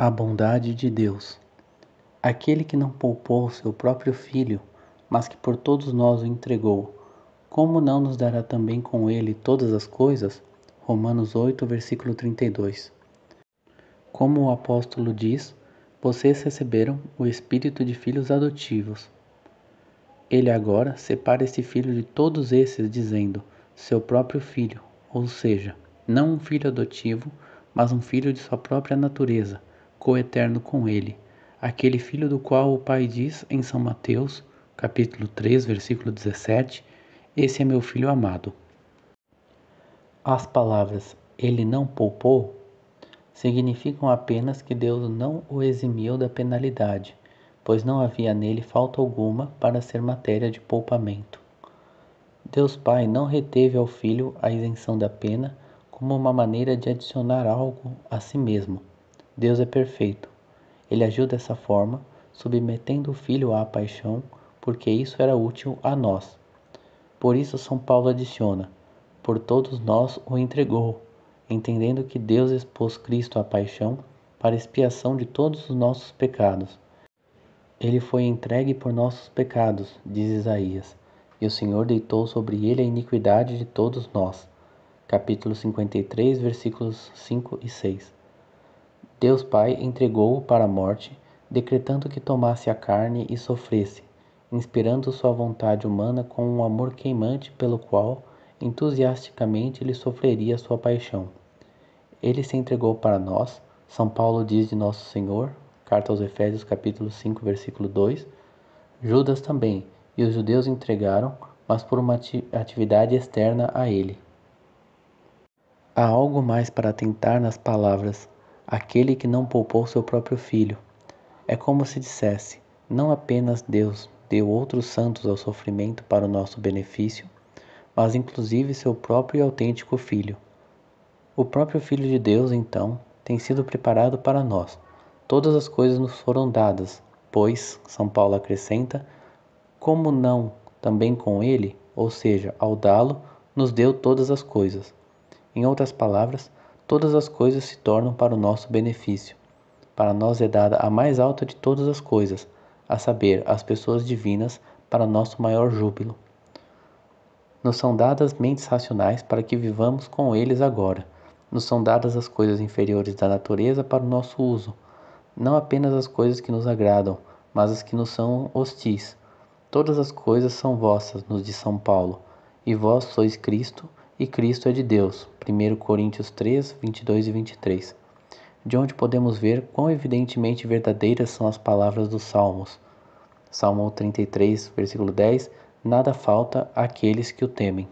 A bondade de Deus. Aquele que não poupou seu próprio filho, mas que por todos nós o entregou, como não nos dará também com ele todas as coisas? Romanos 8, versículo 32. Como o apóstolo diz, vocês receberam o espírito de filhos adotivos. Ele agora separa esse filho de todos esses, dizendo: seu próprio filho, ou seja, não um filho adotivo, mas um filho de sua própria natureza coeterno com ele, aquele filho do qual o Pai diz em São Mateus, capítulo 3, versículo 17: Esse é meu filho amado. As palavras ele não poupou significam apenas que Deus não o eximiu da penalidade, pois não havia nele falta alguma para ser matéria de poupamento. Deus Pai não reteve ao filho a isenção da pena como uma maneira de adicionar algo a si mesmo. Deus é perfeito. Ele agiu dessa forma, submetendo o Filho à paixão, porque isso era útil a nós. Por isso, São Paulo adiciona: Por todos nós o entregou, entendendo que Deus expôs Cristo à paixão para expiação de todos os nossos pecados. Ele foi entregue por nossos pecados, diz Isaías, e o Senhor deitou sobre ele a iniquidade de todos nós. Capítulo 53, versículos 5 e 6. Deus Pai entregou-o para a morte, decretando que tomasse a carne e sofresse, inspirando sua vontade humana com um amor queimante pelo qual entusiasticamente ele sofreria sua paixão. Ele se entregou para nós, São Paulo diz de Nosso Senhor, carta aos Efésios capítulo 5, versículo 2, Judas também, e os judeus entregaram, mas por uma atividade externa a ele. Há algo mais para tentar nas palavras aquele que não poupou seu próprio filho. É como se dissesse: não apenas Deus deu outros santos ao sofrimento para o nosso benefício, mas inclusive seu próprio e autêntico filho. O próprio Filho de Deus, então, tem sido preparado para nós. Todas as coisas nos foram dadas, pois, São Paulo acrescenta, como não também com ele, ou seja, ao dá-lo, nos deu todas as coisas. Em outras palavras, todas as coisas se tornam para o nosso benefício. Para nós é dada a mais alta de todas as coisas, a saber, as pessoas divinas, para nosso maior júbilo. Nos são dadas mentes racionais para que vivamos com eles agora. Nos são dadas as coisas inferiores da natureza para o nosso uso, não apenas as coisas que nos agradam, mas as que nos são hostis. Todas as coisas são vossas, nos diz São Paulo, e vós sois Cristo e Cristo é de Deus. 1 Coríntios 3, 22 e 23. De onde podemos ver quão evidentemente verdadeiras são as palavras dos Salmos. Salmo 33, versículo 10: Nada falta àqueles que o temem.